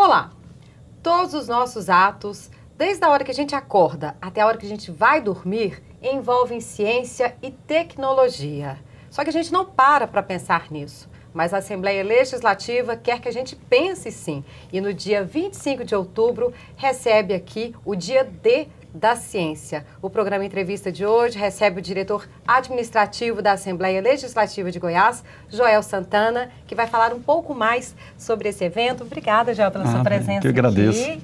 Olá! Todos os nossos atos, desde a hora que a gente acorda até a hora que a gente vai dormir, envolvem ciência e tecnologia. Só que a gente não para para pensar nisso. Mas a Assembleia Legislativa quer que a gente pense sim. E no dia 25 de outubro recebe aqui o dia D da Ciência. O programa Entrevista de hoje recebe o diretor administrativo da Assembleia Legislativa de Goiás, Joel Santana, que vai falar um pouco mais sobre esse evento. Obrigada, Joel, pela ah, sua presença. Eu agradeço. Aqui.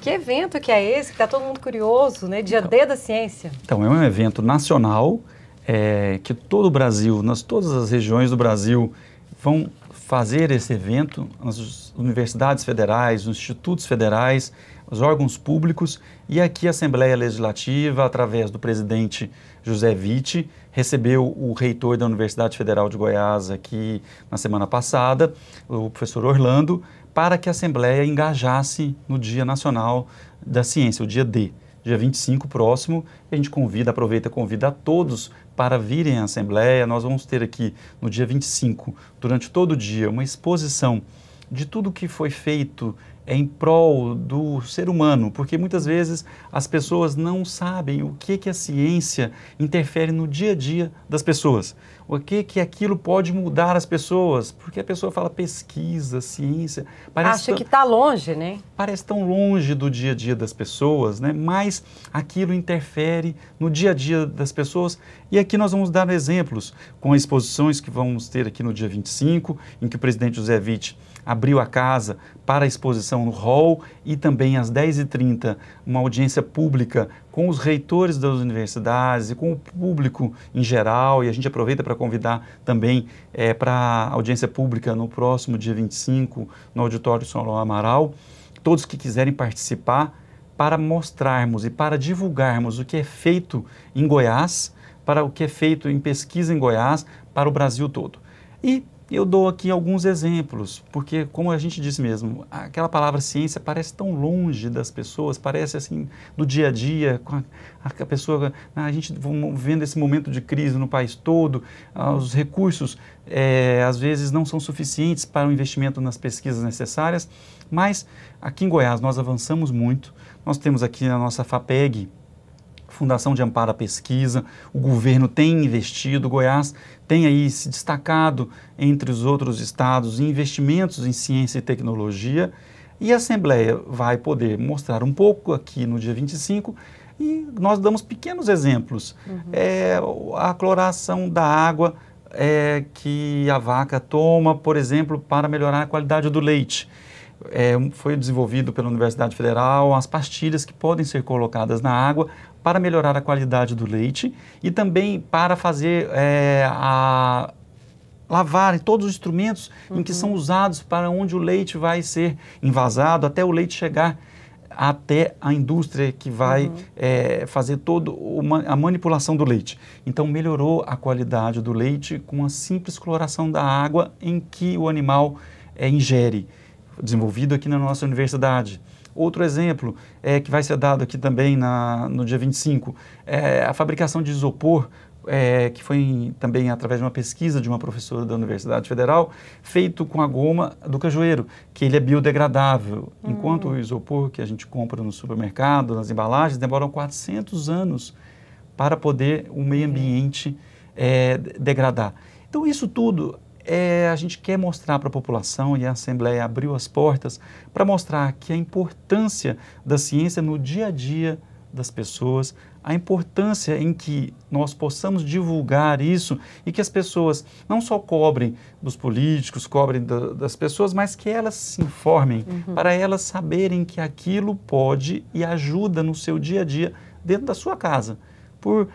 Que evento que é esse? Que está todo mundo curioso, né? Dia então, D da Ciência. Então, é um evento nacional é, que todo o Brasil, nas todas as regiões do Brasil, vão fazer esse evento, as universidades federais, os institutos federais, os órgãos públicos e aqui a Assembleia Legislativa, através do presidente José Vitti, recebeu o reitor da Universidade Federal de Goiás aqui na semana passada, o professor Orlando, para que a Assembleia engajasse no Dia Nacional da Ciência, o dia D dia 25 próximo. a gente convida, aproveita, convida a todos para virem à Assembleia. Nós vamos ter aqui no dia 25, durante todo o dia, uma exposição de tudo que foi feito em prol do ser humano, porque muitas vezes as pessoas não sabem o que, que a ciência interfere no dia a dia das pessoas, o que, que aquilo pode mudar as pessoas, porque a pessoa fala pesquisa, ciência, acha tão, que está longe, né? Parece tão longe do dia a dia das pessoas, né? Mas aquilo interfere no dia a dia das pessoas e aqui nós vamos dar exemplos com exposições que vamos ter aqui no dia 25, em que o presidente José Witt abriu a casa para a exposição no hall e também às 10h30 uma audiência pública com os reitores das universidades e com o público em geral. E a gente aproveita para convidar também é, para audiência pública no próximo dia 25, no Auditório São João Amaral. Todos que quiserem participar para mostrarmos e para divulgarmos o que é feito em Goiás, para o que é feito em pesquisa em Goiás, para o Brasil todo. E eu dou aqui alguns exemplos, porque, como a gente disse mesmo, aquela palavra ciência parece tão longe das pessoas, parece assim, do dia a dia, com a, a pessoa, né, a gente vendo esse momento de crise no país todo, ah, os recursos é, às vezes não são suficientes para o investimento nas pesquisas necessárias, mas aqui em Goiás nós avançamos muito, nós temos aqui na nossa FAPEG, Fundação de Amparo à Pesquisa, o governo tem investido, Goiás tem aí se destacado entre os outros estados em investimentos em ciência e tecnologia, e a Assembleia vai poder mostrar um pouco aqui no dia 25 e nós damos pequenos exemplos. Uhum. É, a cloração da água é, que a vaca toma, por exemplo, para melhorar a qualidade do leite. É, foi desenvolvido pela Universidade Federal as pastilhas que podem ser colocadas na água para melhorar a qualidade do leite e também para fazer é, a lavar todos os instrumentos uhum. em que uhum. são usados para onde o leite vai ser envasado até o leite chegar até a indústria que vai uhum. é, fazer toda a manipulação do leite. Então, melhorou a qualidade do leite com a simples coloração da água em que o animal é, ingere, desenvolvido aqui na nossa universidade. Outro exemplo é, que vai ser dado aqui também na, no dia 25 é a fabricação de isopor é, que foi em, também através de uma pesquisa de uma professora da Universidade Federal, feito com a goma do cajueiro, que ele é biodegradável. Hum. Enquanto o isopor que a gente compra no supermercado, nas embalagens, demoram 400 anos para poder o meio uhum. ambiente é, degradar. Então, isso tudo é, a gente quer mostrar para a população e a Assembleia abriu as portas para mostrar que a importância da ciência no dia a dia das pessoas, a importância em que nós possamos divulgar isso e que as pessoas não só cobrem dos políticos, cobrem da, das pessoas, mas que elas se informem uhum. para elas saberem que aquilo pode e ajuda no seu dia a dia dentro da sua casa. Por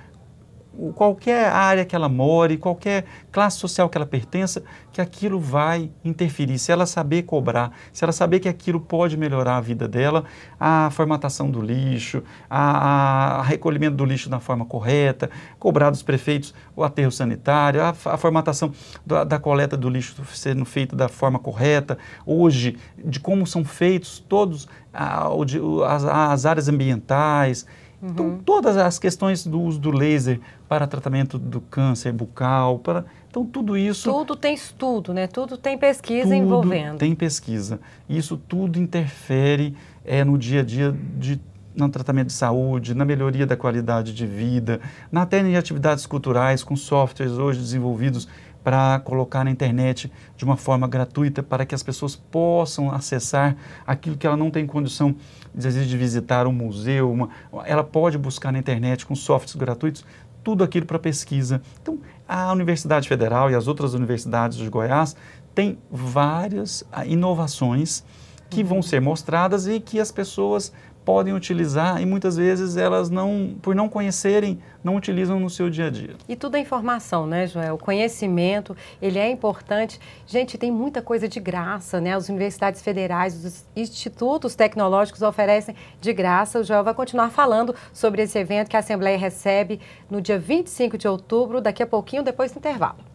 qualquer área que ela more, qualquer classe social que ela pertença, que aquilo vai interferir. Se ela saber cobrar, se ela saber que aquilo pode melhorar a vida dela, a formatação do lixo, a, a, a recolhimento do lixo da forma correta, cobrar dos prefeitos o aterro sanitário, a, a formatação da, da coleta do lixo sendo feita da forma correta, hoje, de como são feitos todos as, as áreas ambientais, então, uhum. Então, todas as questões do uso do laser para tratamento do câncer bucal, para... Então, tudo isso... Tudo tem estudo, né? Tudo tem pesquisa tudo envolvendo. tem pesquisa. Isso tudo interfere é, no dia a dia de no tratamento de saúde, na melhoria da qualidade de vida, na até em atividades culturais, com softwares hoje desenvolvidos para colocar na internet de uma forma gratuita para que as pessoas possam acessar aquilo que ela não tem condição de deseja de visitar um museu, uma, ela pode buscar na internet com softwares gratuitos tudo aquilo para pesquisa. Então, a Universidade Federal e as outras universidades de Goiás têm várias ah, inovações que vão uhum. ser mostradas e que as pessoas podem utilizar e muitas vezes elas não, por não conhecerem, não utilizam no seu dia a dia. E tudo é informação, né, Joel? O conhecimento, ele é importante. Gente, tem muita coisa de graça, né? As universidades federais, os institutos tecnológicos oferecem de graça. O Joel vai continuar falando sobre esse evento que a Assembleia recebe no dia 25 de outubro, daqui a pouquinho, depois do intervalo.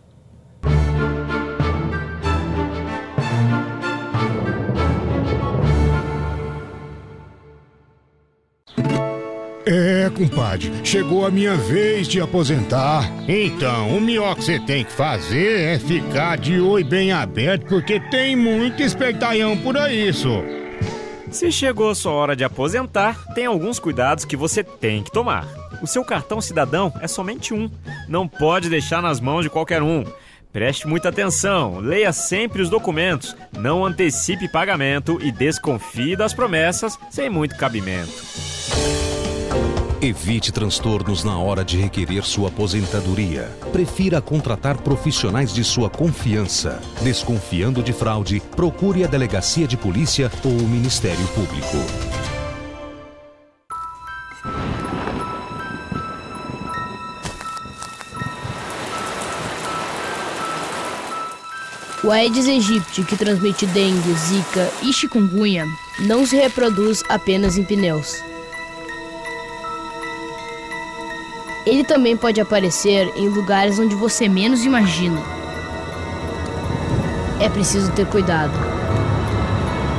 É, compadre, chegou a minha vez de aposentar. Então, o melhor que você tem que fazer é ficar de olho bem aberto, porque tem muito espertalhão por aí, isso. Se chegou a sua hora de aposentar, tem alguns cuidados que você tem que tomar. O seu cartão cidadão é somente um, não pode deixar nas mãos de qualquer um. Preste muita atenção, leia sempre os documentos, não antecipe pagamento e desconfie das promessas sem muito cabimento. Evite transtornos na hora de requerer sua aposentadoria. Prefira contratar profissionais de sua confiança. Desconfiando de fraude, procure a delegacia de polícia ou o Ministério Público. O Aedes aegypti, que transmite dengue, zika e chikungunya, não se reproduz apenas em pneus. Ele também pode aparecer em lugares onde você menos imagina. É preciso ter cuidado.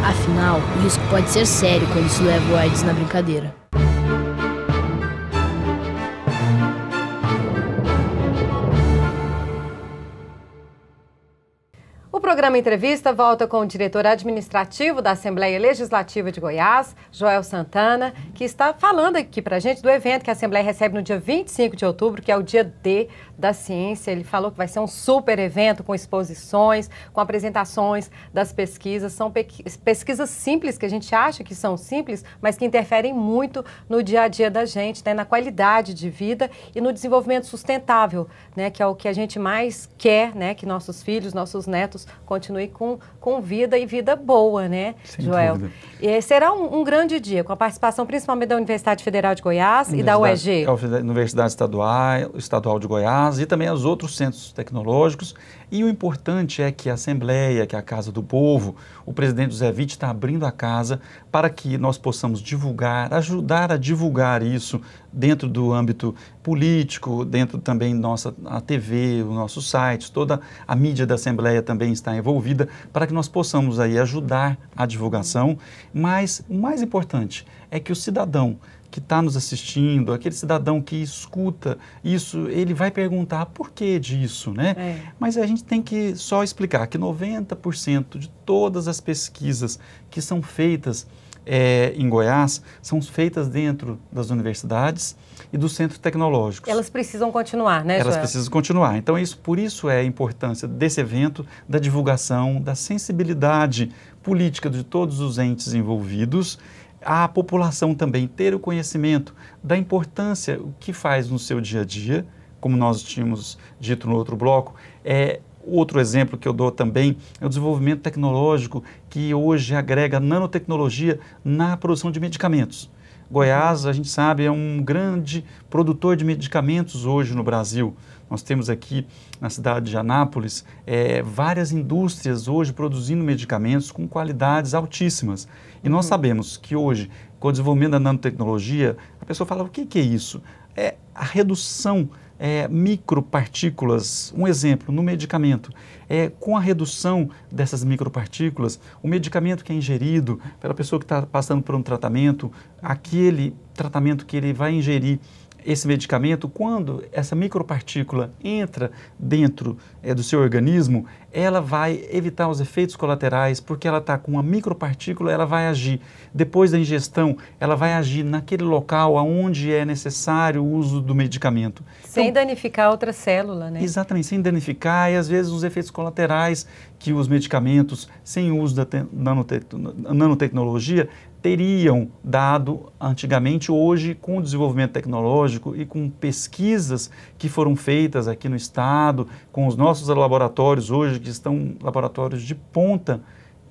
Afinal, o risco pode ser sério quando se leva o AIDS na brincadeira. programa Entrevista volta com o diretor administrativo da Assembleia Legislativa de Goiás, Joel Santana, que está falando aqui para a gente do evento que a Assembleia recebe no dia 25 de outubro, que é o dia D da Ciência. Ele falou que vai ser um super evento com exposições, com apresentações das pesquisas. São pesquisas simples que a gente acha que são simples, mas que interferem muito no dia a dia da gente, né? na qualidade de vida e no desenvolvimento sustentável, né? que é o que a gente mais quer, né? que nossos filhos, nossos netos continuem com, com vida e vida boa, né, Sem Joel? Dúvida. E será um, um, grande dia, com a participação principalmente da Universidade Federal de Goiás e da UEG. É Universidade Estadual, Estadual de Goiás mas e também aos outros centros tecnológicos. E o importante é que a Assembleia, que é a Casa do Povo, o presidente José Vitti está abrindo a casa para que nós possamos divulgar, ajudar a divulgar isso dentro do âmbito político, dentro também nossa a TV, o nosso site, toda a mídia da Assembleia também está envolvida para que nós possamos aí ajudar a divulgação. Mas o mais importante é que o cidadão que está nos assistindo, aquele cidadão que escuta isso, ele vai perguntar por que disso, né? É. Mas a gente tem que só explicar que 90% de todas as pesquisas que são feitas é, em Goiás são feitas dentro das universidades e dos centros tecnológicos. Elas precisam continuar, né? Elas Joel? precisam continuar. Então, isso, por isso é a importância desse evento, da divulgação, da sensibilidade política de todos os entes envolvidos a população também ter o conhecimento da importância o que faz no seu dia a dia, como nós tínhamos dito no outro bloco, é outro exemplo que eu dou também é o desenvolvimento tecnológico que hoje agrega nanotecnologia na produção de medicamentos. Goiás, a gente sabe, é um grande produtor de medicamentos hoje no Brasil. Nós temos aqui na cidade de Anápolis é, várias indústrias hoje produzindo medicamentos com qualidades altíssimas. E nós uhum. sabemos que hoje, com o desenvolvimento da nanotecnologia, a pessoa fala: o que, que é isso? É a redução é, micropartículas. Um exemplo, no medicamento. É, com a redução dessas micropartículas, o medicamento que é ingerido pela pessoa que está passando por um tratamento, aquele tratamento que ele vai ingerir esse medicamento, quando essa micropartícula entra dentro é, do seu organismo, ela vai evitar os efeitos colaterais, porque ela está com uma micropartícula, ela vai agir. Depois da ingestão, ela vai agir naquele local onde é necessário o uso do medicamento. Sem então, danificar outra célula, né? Exatamente, sem danificar e às vezes os efeitos colaterais que os medicamentos, sem o uso da nanotecnologia, teriam dado antigamente. Hoje, com o desenvolvimento tecnológico e com pesquisas que foram feitas aqui no Estado, com os nossos laboratórios hoje, que estão laboratórios de ponta,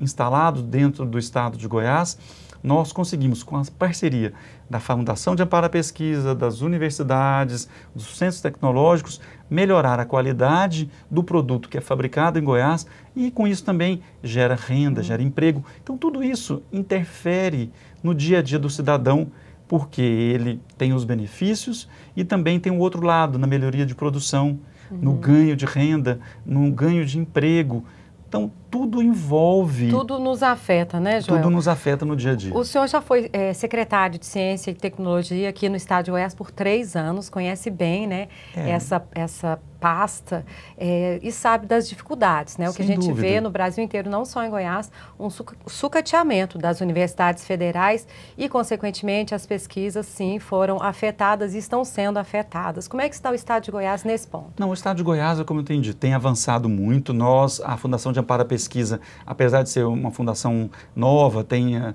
instalado dentro do estado de Goiás, nós conseguimos, com a parceria da Fundação de Amparo à Pesquisa, das universidades, dos centros tecnológicos, melhorar a qualidade do produto que é fabricado em Goiás e, com isso, também gera renda, gera emprego. Então, tudo isso interfere no dia a dia do cidadão, porque ele tem os benefícios e também tem o outro lado, na melhoria de produção, uhum. no ganho de renda, no ganho de emprego. Então, tudo envolve. Tudo nos afeta, né, Joel? Tudo nos afeta no dia a dia. O senhor já foi é, secretário de Ciência e Tecnologia aqui no Estádio Oeste por três anos, conhece bem, né, é. essa, essa pasta é, e sabe das dificuldades, né? O Sem que a gente dúvida. vê no Brasil inteiro, não só em Goiás, um sucateamento das universidades federais e, consequentemente, as pesquisas, sim, foram afetadas e estão sendo afetadas. Como é que está o Estado de Goiás nesse ponto? Não, o Estado de Goiás, como eu entendi, tem avançado muito. Nós, a Fundação de Amparo à Pesquisa, pesquisa, apesar de ser uma fundação nova, tenha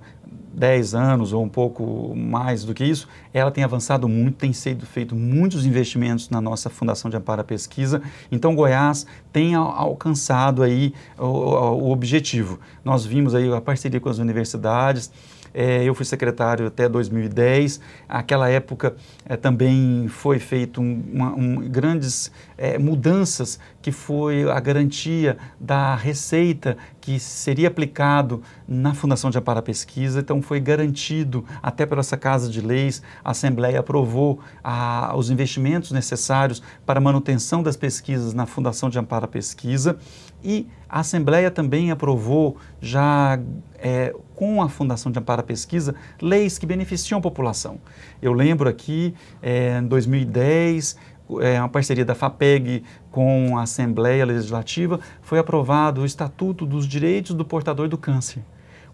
10 anos ou um pouco mais do que isso, ela tem avançado muito, tem sido feito muitos investimentos na nossa Fundação de Amparo à Pesquisa. Então, Goiás tem alcançado aí o, o objetivo. Nós vimos aí a parceria com as universidades, é, eu fui secretário até 2010. Aquela época é, também foi feito um, uma, um, grandes é, mudanças que foi a garantia da receita que seria aplicado na Fundação de Amparo à Pesquisa. Então foi garantido até pela essa Casa de Leis. A Assembleia aprovou a, os investimentos necessários para a manutenção das pesquisas na Fundação de Amparo à Pesquisa e a Assembleia também aprovou já é, com a Fundação de Amparo à Pesquisa, leis que beneficiam a população. Eu lembro aqui, é, em 2010, é, eh, uma parceria da FAPEG com a Assembleia Legislativa, foi aprovado o Estatuto dos Direitos do Portador do Câncer.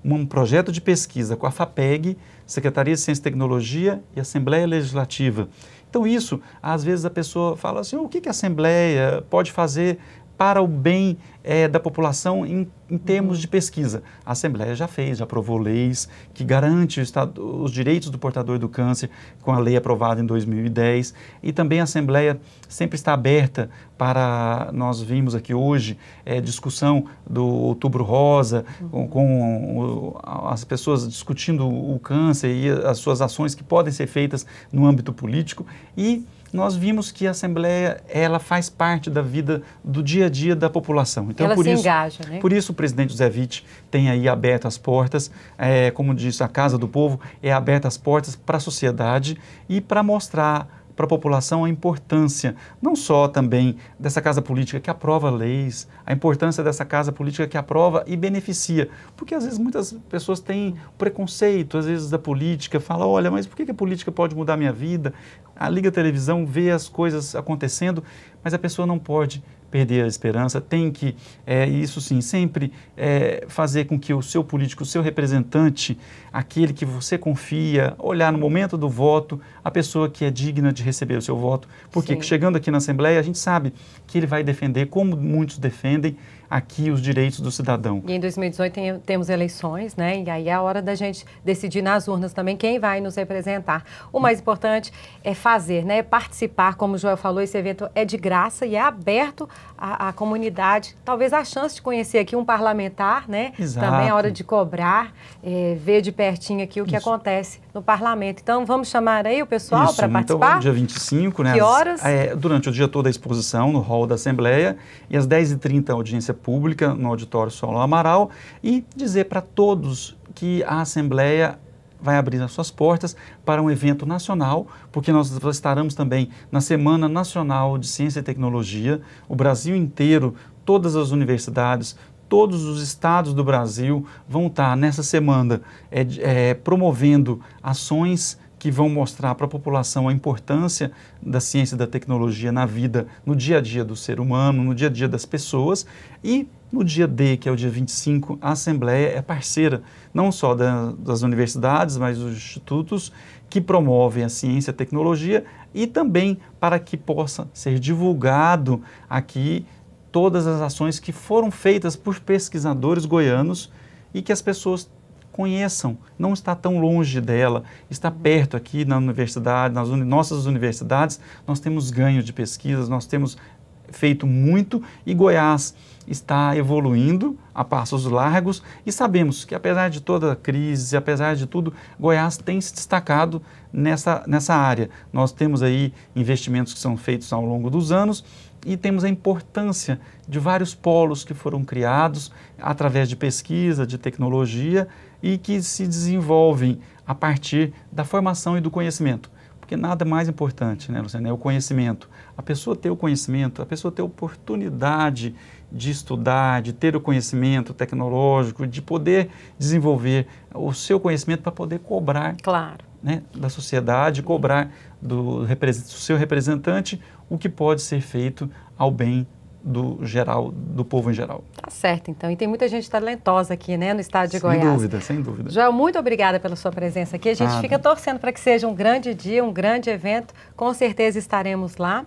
Um projeto de pesquisa com a FAPEG, Secretaria de Ciência e Tecnologia e Assembleia Legislativa. Então, isso, às vezes a pessoa fala assim: o que, que a Assembleia pode fazer para o bem é, da população em, em, termos uhum. de pesquisa. A Assembleia já fez, já aprovou leis que garante os direitos do portador do câncer com a lei aprovada em 2010 e também a Assembleia sempre está aberta para, nós vimos aqui hoje, é, discussão do Outubro Rosa, com, uhum. com o, as pessoas discutindo o câncer e as suas ações que podem ser feitas no âmbito político e nós vimos que a Assembleia ela faz parte da vida do dia a dia da população. Então, ela por se isso, engaja, né? Por isso o presidente José Vitti tem aí aberto as portas, é, como disse, a Casa do Povo é aberta as portas para a sociedade e para mostrar para a população a importância, não só também dessa casa política que aprova leis, a importância dessa casa política que aprova e beneficia. Porque às vezes muitas pessoas têm preconceito, às vezes da política, fala, olha, mas por que a política pode mudar a minha vida? A liga televisão vê as coisas acontecendo, mas a pessoa não pode perder a esperança, tem que, é, isso sim, sempre é, fazer com que o seu político, o seu representante, aquele que você confia, olhar no momento do voto, a pessoa que é digna de receber o seu voto. Porque sim. chegando aqui na Assembleia, a gente sabe que ele vai defender, como muitos defendem, aqui os direitos do cidadão. E em 2018 tem, temos eleições, né? E aí é a hora da gente decidir nas urnas também quem vai nos representar. O mais importante é fazer, né? É participar, como o Joel falou, esse evento é de graça e é aberto à, à comunidade. Talvez a chance de conhecer aqui um parlamentar, né? Exato. Também é hora de cobrar, é, ver de pertinho aqui o que Isso. acontece no parlamento. Então vamos chamar aí o pessoal para então, participar? Então, dia 25, né? Que horas? As, é, durante o dia toda a exposição no hall da Assembleia e às 10h30 a audiência pública no auditório Solo Amaral e dizer para todos que a Assembleia vai abrir as suas portas para um evento nacional, porque nós estaremos também na Semana Nacional de Ciência e Tecnologia, o Brasil inteiro, todas as universidades, todos os estados do Brasil vão estar nessa semana é, é, promovendo ações que vão mostrar para a população a importância da ciência e da tecnologia na vida, no dia a dia do ser humano, no dia a dia das pessoas. E no dia D, que é o dia 25, a Assembleia é parceira não só da, das universidades, mas dos institutos que promovem a ciência e a tecnologia e também para que possa ser divulgado aqui todas as ações que foram feitas por pesquisadores goianos e que as pessoas conheçam, não está tão longe dela, está perto aqui na universidade, nas uni nossas universidades, nós temos ganho de pesquisas, nós temos feito muito e Goiás está evoluindo a passos largos e sabemos que apesar de toda a crise, apesar de tudo, Goiás tem se destacado nessa, nessa área. Nós temos aí investimentos que são feitos ao longo dos anos e temos a importância de vários polos que foram criados através de pesquisa, de tecnologia, e que se desenvolvem a partir da formação e do conhecimento. Porque nada é mais importante, né, Luciana, é o conhecimento. A pessoa ter o conhecimento, a pessoa ter a oportunidade de estudar, de ter o conhecimento tecnológico, de poder desenvolver o seu conhecimento para poder cobrar claro. né, da sociedade, cobrar do, do seu representante o que pode ser feito ao bem do geral, do povo em geral. Tá certo, então. E tem muita gente talentosa aqui, né, no estado de sem Goiás. Sem dúvida, sem dúvida. Joel, muito obrigada pela sua presença aqui. A gente Nada. fica torcendo para que seja um grande dia, um grande evento. Com certeza estaremos lá.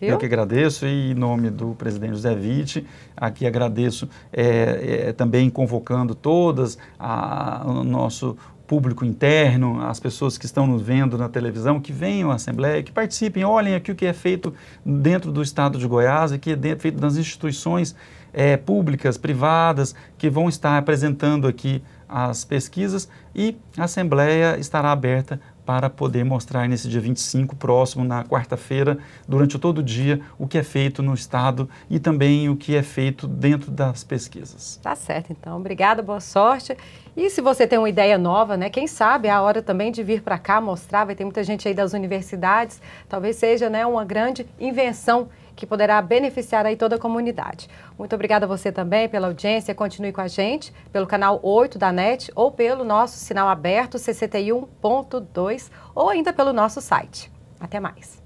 Viu? Eu que agradeço e em nome do presidente José Vitti, aqui agradeço é, é, também convocando todas a, o nosso público interno, as pessoas que estão nos vendo na televisão, que venham à Assembleia, que participem, olhem aqui o que é feito dentro do Estado de Goiás, aqui é dentro, feito nas instituições é, públicas, privadas, que vão estar apresentando aqui as pesquisas e a Assembleia estará aberta para poder mostrar nesse dia 25, próximo, na quarta-feira, durante todo o dia, o que é feito no Estado e também o que é feito dentro das pesquisas. Tá certo, então. Obrigada, boa sorte. E se você tem uma ideia nova, né, quem sabe é a hora também de vir para cá mostrar, vai ter muita gente aí das universidades, talvez seja né, uma grande invenção que poderá beneficiar aí toda a comunidade. Muito obrigada a você também pela audiência. Continue com a gente pelo canal 8 da NET ou pelo nosso sinal aberto 61.2 ou ainda pelo nosso site. Até mais.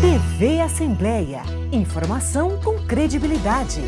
TV Assembleia. Informação com credibilidade.